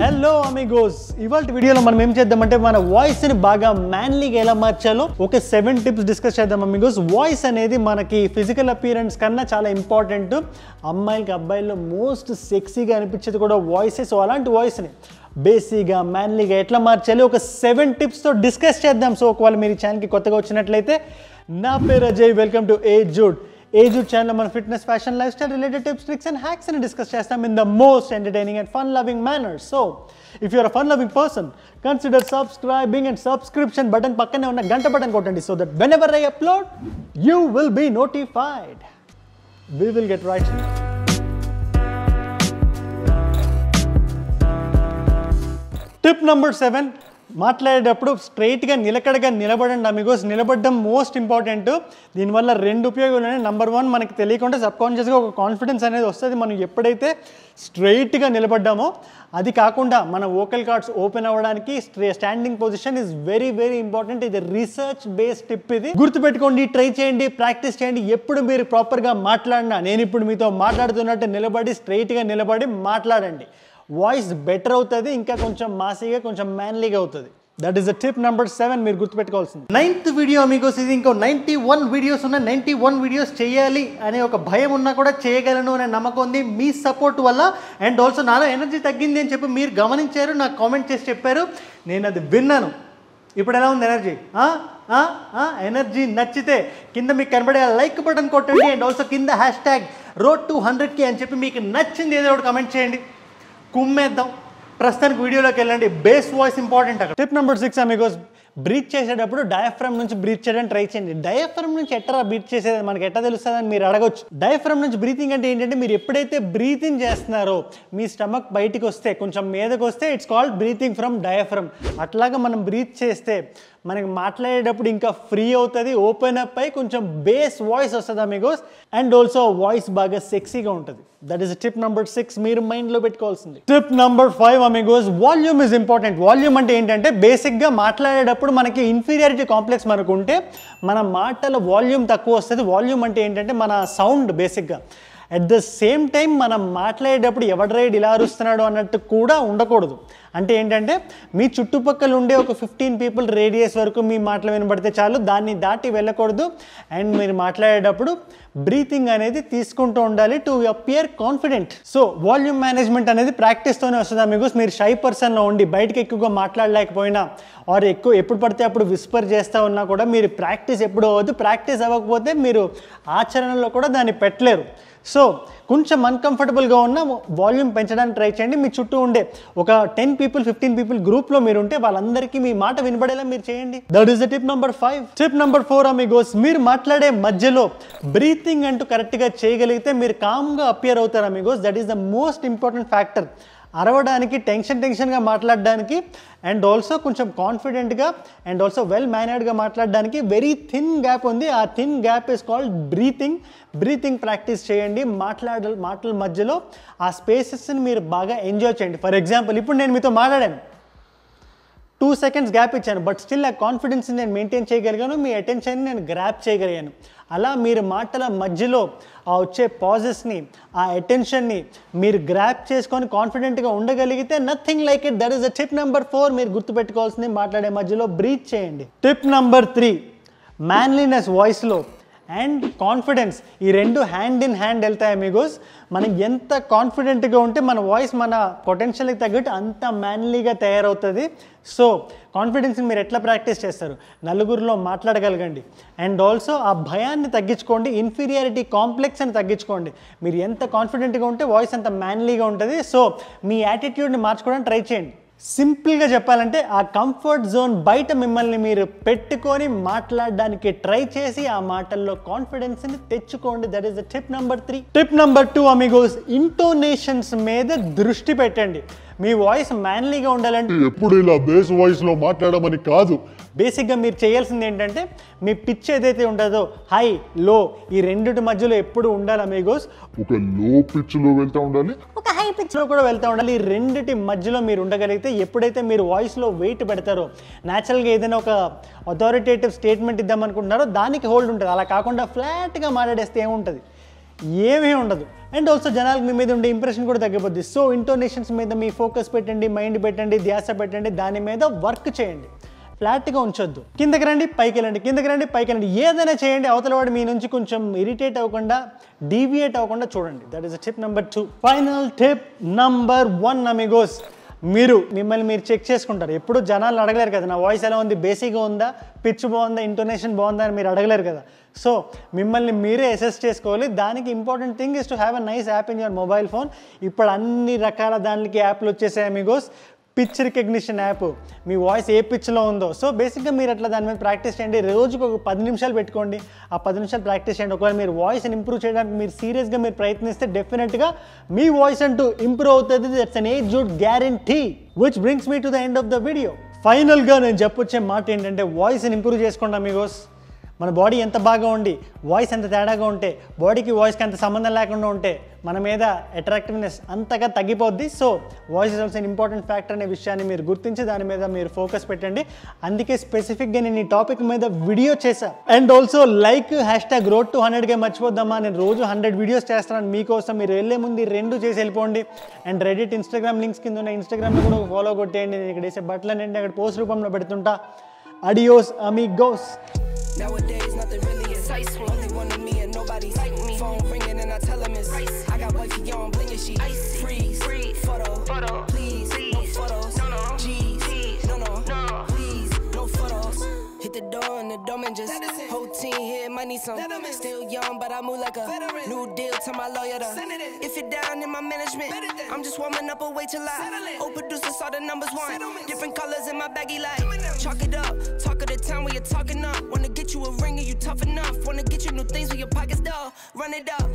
Hello Amigos ఇవాళ వీడియోలో మనం ఏం చేద్దామంటే మన వాయిస్ని బాగా మ్యాన్లీగా ఎలా మార్చాలో ఒక సెవెన్ టిప్స్ డిస్కస్ చేద్దాం అమిగోస్ వాయిస్ అనేది మనకి ఫిజికల్ అపియరెన్స్ కన్నా చాలా ఇంపార్టెంట్ అమ్మాయిలకి అబ్బాయిల్లో మోస్ట్ సెక్సీగా అనిపించేది కూడా వాయిసెస్ సో అలాంటి వాయిస్ని బేసిక్గా మ్యాన్లీగా ఎట్లా మార్చాలి ఒక సెవెన్ టిప్స్తో డిస్కస్ చేద్దాం సో ఒకవేళ మీరు ఛానల్కి కొత్తగా వచ్చినట్లయితే నా పేరు Ajay welcome to a dude Age Channel on fitness, fashion, lifestyle related tips, tricks and hacks and I discuss them in the most entertaining and fun loving manner. So, if you are a fun loving person, consider subscribing and subscription button pakkane unna ganta button kottandi so that whenever I upload, you will be notified. We will get right to Tip number seven, మాట్లాడేటప్పుడు స్ట్రైట్గా నిలకడగా నిలబడండి Amigos నిలబడడం most important దీనివల్ల రెండు ఉపయోగాలు ఉన్నాయి number one మనకి తెలియకుండా సబ్కాన్షియస్గా ఒక కాన్ఫిడెన్స్ అనేది వస్తుంది మనం ఎప్పుడైతే స్ట్రైట్గా నిలబడ్డామో అది కాకుండా మన ఓకల్ కార్డ్స్ ఓపెన్ అవ్వడానికి standing position is very very important ఇది రీసెర్చ్ బేస్డ్ టిప్ ఇది గుర్తుపెట్టుకోండి ట్రై చేయండి ప్రాక్టీస్ చేయండి ఎప్పుడు మీరు ప్రాపర్గా మాట్లాడినా నేను ఇప్పుడు మీతో మాట్లాడుతున్నట్టు నిలబడి స్ట్రైట్గా నిలబడి మాట్లాడండి వాయిస్ బెటర్ అవుతుంది ఇంకా కొంచెం మాసీగా కొంచెం మ్యాన్లీగా అవుతుంది that is the tip number seven మీరు గుర్తుపెట్టుకోవాల్సింది నైన్త్ వీడియో మీకు ఇది ఇంకో నైన్టీ వన్ వీడియోస్ ఉన్నాయి నైన్టీ వన్ వీడియోస్ చేయాలి అనే ఒక భయం ఉన్నా కూడా చేయగలను అనే నమ్మకం ఉంది మీ సపోర్ట్ వల్ల అండ్ ఆల్సో నాలో ఎనర్జీ తగ్గింది అని చెప్పి మీరు గమనించారు నాకు కామెంట్ చేసి చెప్పారు నేను అది విన్నాను ఇప్పుడు ఎలా ఉంది ఎనర్జీ ఎనర్జీ నచ్చితే కింద మీకు కనబడే లైక్ బటన్ కొట్టండి అండ్ ఆల్సో కింద హ్యాష్ ట్యాగ్ రోడ్ టూ హండ్రెడ్కి అని చెప్పి మీకు నచ్చింది ఏదో ఒకటి కమెంట్ చేయండి కుమ్మేద్దాం ప్రస్తుతానికి వీడియోలోకి వెళ్ళండి బేస్ వాయిస్ ఇంపార్టెంట్ అక్కడ tip number six amigos breathe చేసేటప్పుడు డయాఫ్రమ్ నుంచి బ్రీత్ చేయడానికి ట్రై చేయండి డయాఫ్రమ్ నుంచి ఎట్టరా బ్రీత్ చేసేది మనకి తెలుస్తుంది అని మీరు అడగొచ్చు డయాఫ్రమ్ నుంచి బ్రీతింగ్ అంటే ఏంటంటే మీరు ఎప్పుడైతే బ్రీతింగ్ చేస్తున్నారో మీ స్టమక్ బయటికి వస్తే కొంచెం మీదకి వస్తే it's called breathing from diaphragm అట్లాగా మనం బ్రీత్ చేస్తే మనకి మాట్లాడేటప్పుడు ఇంకా ఫ్రీ అవుతుంది ఓపెన్ అప్ అయి కొంచెం బేస్ వాయిస్ వస్తుంది అమిగోస్ అండ్ ఆల్సో వాయిస్ బాగా సెక్సీగా ఉంటుంది that is tip number six మీరు మైండ్లో పెట్టుకోవాల్సింది tip number five amigos volume is important volume అంటే ఏంటంటే బేసిక్గా మాట్లాడేటప్పుడు మనకి ఇన్ఫీరియారిటీ కాంప్లెక్స్ మనకు ఉంటే మన మాటల వాల్యూమ్ తక్కువ వస్తుంది వాల్యూమ్ అంటే ఏంటంటే మన సౌండ్ బేసిక్గా అట్ ద సేమ్ టైం మనం మాట్లాడేటప్పుడు ఎవడు రైడ్ ఇలా అరుస్తున్నాడు అన్నట్టు కూడా ఉండకూడదు అంటే ఏంటంటే మీ చుట్టుపక్కల ఉండే ఒక ఫిఫ్టీన్ పీపుల్ రేడియస్ వరకు మీ మాటలు వినబడితే చాలు దాన్ని దాటి వెళ్ళకూడదు అండ్ మీరు మాట్లాడేటప్పుడు బ్రీతింగ్ అనేది తీసుకుంటూ ఉండాలి to appear confident so volume management అనేది ప్రాక్టీస్తోనే వస్తుందా మీకు మీరు షై పర్సన్లో ఉండి బయటకి ఎక్కువగా మాట్లాడలేకపోయినా వారు ఎక్కువ ఎప్పుడు పడితే అప్పుడు విస్పర్ చేస్తూ ఉన్నా కూడా మీరు ప్రాక్టీస్ ఎప్పుడు అవ్వద్దు ప్రాక్టీస్ అవ్వకపోతే మీరు ఆచరణలో కూడా దాన్ని పెట్టలేరు సో కొంచెం అన్కంఫర్టబుల్గా ఉన్న వాల్యూమ్ పెంచడానికి ట్రై చేయండి మీ చుట్టూ ఉండే ఒక టెన్ పీపుల్ ఫిఫ్టీన్ పీపుల్ గ్రూప్లో మీరు ఉంటే వాళ్ళందరికీ మీ మాట వినబడేలా మీరు చేయండి that is the tip number five tip number four goes మీరు మాట్లాడే మధ్యలో బ్రీతింగ్ అంటూ కరెక్ట్గా చేయగలిగితే మీరు కామ్గా అపియర్ అవుతారు goes that is the most important factor అరవడానికి టెన్షన్ టెన్షన్గా మాట్లాడడానికి అండ్ ఆల్సో కొంచెం కాన్ఫిడెంట్గా అండ్ ఆల్సో వెల్ మేనర్డ్గా మాట్లాడడానికి వెరీ థిన్ గ్యాప్ ఉంది ఆ thin gap is called breathing breathing practice చేయండి మాట్లాడ మాటల మధ్యలో ఆ స్పేసెస్ని మీరు బాగా ఎంజాయ్ చేయండి ఫర్ ఎగ్జాంపుల్ ఇప్పుడు నేను మీతో మాట్లాడాను టూ సెకండ్స్ గ్యాప్ ఇచ్చాను బట్ స్టిల్ ఆ కాన్ఫిడెన్స్ని నేను మెయింటైన్ చేయగలిగాను మీ అటెన్షన్ని నేను గ్రాప్ చేయగలిగాను అలా మీరు మాటల మధ్యలో ఆ వచ్చే పాజెస్ని ఆ అటెన్షన్ని మీరు గ్రాప్ చేసుకొని కాన్ఫిడెంట్గా ఉండగలిగితే nothing like it that is a tip number four మీరు గుర్తుపెట్టుకోవాల్సింది మాట్లాడే మధ్యలో బ్రీచ్ చేయండి టిప్ నెంబర్ త్రీ మ్యాన్లీనెస్ వాయిస్లో అండ్ కాన్ఫిడెన్స్ ఈ రెండు హ్యాండ్ ఇన్ హ్యాండ్ వెళ్తాయి మీగోస్ మనం ఎంత కాన్ఫిడెంట్గా ఉంటే మన వాయిస్ మన పొటెన్షియల్కి తగ్గట్టు అంత మ్యాన్లీగా తయారవుతుంది సో కాన్ఫిడెన్స్ని మీరు ఎట్లా ప్రాక్టీస్ చేస్తారు నలుగురిలో మాట్లాడగలగండి అండ్ ఆల్సో ఆ భయాన్ని తగ్గించుకోండి ఇన్ఫీరియారిటీ కాంప్లెక్స్ అని తగ్గించుకోండి మీరు ఎంత కాన్ఫిడెంట్గా ఉంటే వాయిస్ అంత మ్యాన్లీగా ఉంటుంది సో మీ యాటిట్యూడ్ని మార్చుకోవడానికి ట్రై చేయండి సింపుల్గా చెప్పాలంటే ఆ కంఫర్ట్ జోన్ బయట మిమ్మల్ని మీరు పెట్టుకొని మాట్లాడడానికి ట్రై చేసి ఆ మాటల్లో కాన్ఫిడెన్స్ని తెచ్చుకోండి that is the tip number three tip number two amigos intonations మీద దృష్టి పెట్టండి మీ వాయిస్ మ్యాన్లీగా ఉండాలంటే ఎప్పుడు ఇలా బేస్ వాయిస్లో మాట్లాడమని కాదు బేసిక్గా మీరు చేయాల్సింది ఏంటంటే మీ పిచ్ ఏదైతే ఉండదో హై లో ఈ రెండిటి మధ్యలో ఎప్పుడు ఉండాలా అమేగోస్ ఒక లో పిచ్లో వెళ్తూ ఉండాలి ఒక హై పిచ్లో కూడా వెళ్తూ ఉండాలి ఈ రెండిటి మధ్యలో మీరు ఉండగలిగితే ఎప్పుడైతే మీరు వాయిస్లో వెయిట్ పెడతారో న్యాచురల్గా ఏదైనా ఒక అథారిటేటివ్ స్టేట్మెంట్ ఇద్దాం అనుకుంటున్నారో దానికి హోల్డ్ ఉంటుంది అలా కాకుండా ఫ్లాట్గా మాట్లాడేస్తే ఏముంటుంది ఏమీ ఉండదు అండ్ ఆల్సో జనాలకు మీ మీద ఉండే ఇంప్రెషన్ కూడా తగ్గిపోద్ది సో ఇంటోనేషన్స్ మీద మీ ఫోకస్ పెట్టండి మైండ్ పెట్టండి ధ్యాస పెట్టండి దాని మీద వర్క్ చేయండి ఫ్లాట్గా ఉంచొద్దు కిందకి రండి పైకి వెళ్ళండి కిందకి రండి పైకి వెళ్ళండి ఏదైనా చేయండి వాడు మీ నుంచి కొంచెం ఇరిటేట్ అవ్వకుండా డీవియేట్ అవ్వకుండా చూడండి that is tip number two final tip number one amigos మీరు మిమ్మల్ని మీరు చెక్ చేసుకుంటారు ఎప్పుడు జనాలు అడగలేరు కదా నా వాయిస్ ఎలా ఉంది బేసిక్గా ఉందా పిచ్ బాగుందా ఇంటోనేషన్ బాగుందా అని మీరు అడగలేరు కదా సో మిమ్మల్ని మీరే అసెస్ చేసుకోవాలి దానికి important thing is to have a nice app in your mobile phone ఇప్పుడు అన్ని రకాల దానికి యాప్లు వచ్చేసాయి amigos pitch recognition app మీ వాయిస్ ఏ పిచ్లో ఉందో సో బేసిక్గా మీరు అట్లా దాని మీద ప్రాక్టీస్ చేయండి రోజుకు ఒక పది నిమిషాలు పెట్టుకోండి ఆ పది నిమిషాలు ప్రాక్టీస్ చేయండి ఒకవేళ మీరు వాయిస్ని ఇంప్రూవ్ చేయడానికి మీరు సీరియస్గా మీరు ప్రయత్నిస్తే డెఫినెట్గా మీ వాయిస్ అంటూ ఇంప్రూవ్ అవుతుంది that's an assured guarantee which brings me to the end of the video ఫైనల్గా నేను చెప్పొచ్చే మాట ఏంటంటే వాయిస్ని ఇంప్రూవ్ చేసుకోండి వాస్ మన బాడీ ఎంత బాగా ఉండి వాయిస్ ఎంత తేడాగా ఉంటే బాడీకి వాయిస్కి అంత సంబంధం లేకుండా ఉంటే మన మీద అట్రాక్టివ్నెస్ అంతగా తగ్గిపోద్ది so voice is also important factor అనే విషయాన్ని మీరు గుర్తించి దాని మీద మీరు ఫోకస్ పెట్టండి అందుకే స్పెసిఫిక్గా నేను ఈ టాపిక్ మీద వీడియో చేశా and also like hash tag road to హండ్రెడ్గా మర్చిపోద్దామా నేను రోజు హండ్రెడ్ వీడియోస్ చేస్తాను మీకోసం మీరు వెళ్ళే ముందు రెండు చేసి వెళ్ళిపోండి అండ్ రెడిట్ ఇన్స్టాగ్రామ్ లింక్స్ కింద ఉన్న ఇన్స్టాగ్రామ్లో కూడా ఫాలో కొట్టేయండి నేను ఇక్కడ వేసే బట్టలు అక్కడ పోస్ట్ రూపంలో పెడుతుంటా adios amigos Nowadays, nothing really excites me. Only one of me and nobody like me. Phone ringing and I tell him it's ice. I got wifey on bling and she icy. Freeze, freeze, photo, photo. Please, please, no photos. No, no. G's, please, no, no, no. Please, no photos. Hit the door and the dumb and just. 15 here, might need some. Venomous. Still young, but I move like a veteran. New deal to my lawyer. To it If you're down in my management, I'm just warming up a way to lie. Old producer saw the numbers one. Settlements. Different colors in my baggy light. Chalk it up, talk of the town when you're talking up. Wanna get you a ring are you tough enough. Wanna get you new things with your pockets dull. Run it up,